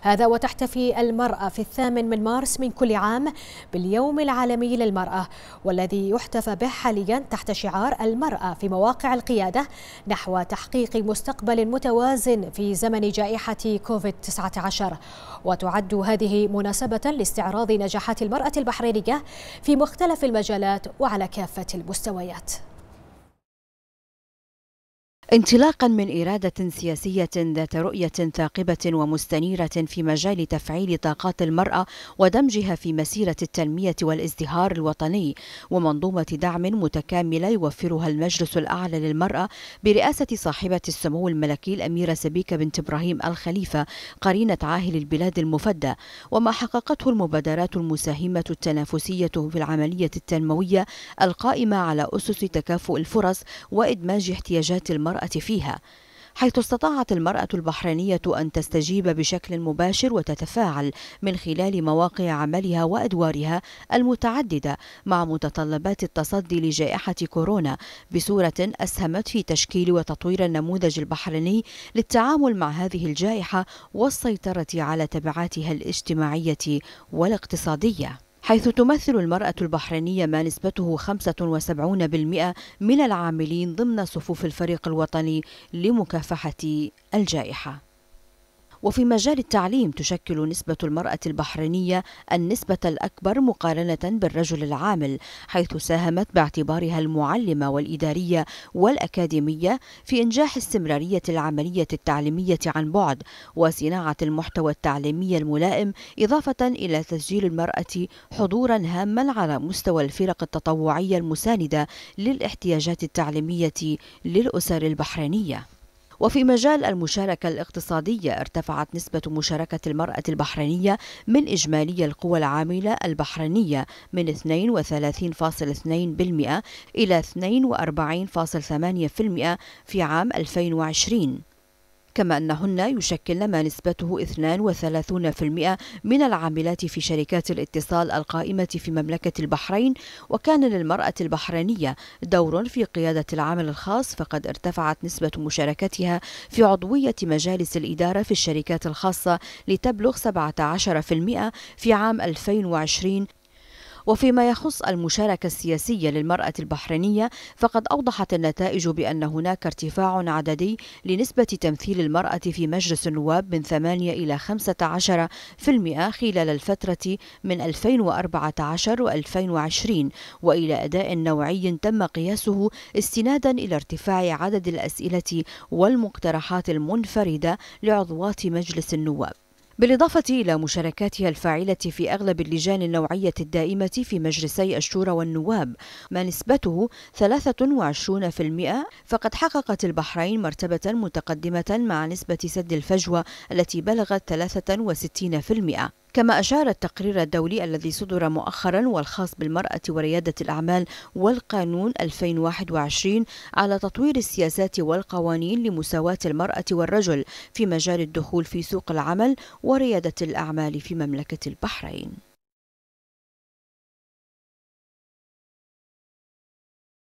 هذا وتحتفي المرأة في الثامن من مارس من كل عام باليوم العالمي للمرأة والذي يحتفى به حاليا تحت شعار المرأة في مواقع القيادة نحو تحقيق مستقبل متوازن في زمن جائحة كوفيد-19 وتعد هذه مناسبة لاستعراض نجاحات المرأة البحرينية في مختلف المجالات وعلى كافة المستويات انطلاقا من إرادة سياسية ذات رؤية ثاقبة ومستنيرة في مجال تفعيل طاقات المرأة ودمجها في مسيرة التنمية والازدهار الوطني ومنظومة دعم متكاملة يوفرها المجلس الأعلى للمرأة برئاسة صاحبة السمو الملكي الأميرة سبيكة بنت إبراهيم الخليفة قرينة عاهل البلاد المفدى وما حققته المبادرات المساهمة التنافسية في العملية التنموية القائمة على أسس تكافؤ الفرص وإدماج احتياجات المرأة فيها حيث استطاعت المرأة البحرينية أن تستجيب بشكل مباشر وتتفاعل من خلال مواقع عملها وأدوارها المتعددة مع متطلبات التصدي لجائحة كورونا بصورة أسهمت في تشكيل وتطوير النموذج البحريني للتعامل مع هذه الجائحة والسيطرة على تبعاتها الاجتماعية والاقتصادية حيث تمثل المرأة البحرينية ما نسبته 75% من العاملين ضمن صفوف الفريق الوطني لمكافحة الجائحة وفي مجال التعليم تشكل نسبة المرأة البحرينية النسبة الأكبر مقارنة بالرجل العامل حيث ساهمت باعتبارها المعلمة والإدارية والأكاديمية في إنجاح استمرارية العملية التعليمية عن بعد وصناعة المحتوى التعليمي الملائم إضافة إلى تسجيل المرأة حضورا هاما على مستوى الفرق التطوعية المساندة للاحتياجات التعليمية للأسر البحرينية وفي مجال المشاركة الاقتصادية ارتفعت نسبة مشاركة المرأة البحرينية من إجمالي القوى العاملة البحرينية من 32.2% إلى 42.8% في عام 2020 كما أنهن يشكلن ما نسبته 32% من العاملات في شركات الاتصال القائمة في مملكة البحرين وكان للمرأة البحرينية دور في قيادة العمل الخاص فقد ارتفعت نسبة مشاركتها في عضوية مجالس الإدارة في الشركات الخاصة لتبلغ 17% في عام 2020 وفيما يخص المشاركة السياسية للمرأة البحرينية فقد أوضحت النتائج بأن هناك ارتفاع عددي لنسبة تمثيل المرأة في مجلس النواب من 8 إلى 15 في المئة خلال الفترة من 2014 و2020 وإلى أداء نوعي تم قياسه استنادا إلى ارتفاع عدد الأسئلة والمقترحات المنفردة لعضوات مجلس النواب بالإضافة إلى مشاركاتها الفاعلة في أغلب اللجان النوعية الدائمة في مجلسي الشورى والنواب ما نسبته 23% فقد حققت البحرين مرتبة متقدمة مع نسبة سد الفجوة التي بلغت 63% كما أشار التقرير الدولي الذي صدر مؤخرا والخاص بالمرأة وريادة الأعمال والقانون 2021 على تطوير السياسات والقوانين لمساواة المرأة والرجل في مجال الدخول في سوق العمل وريادة الأعمال في مملكة البحرين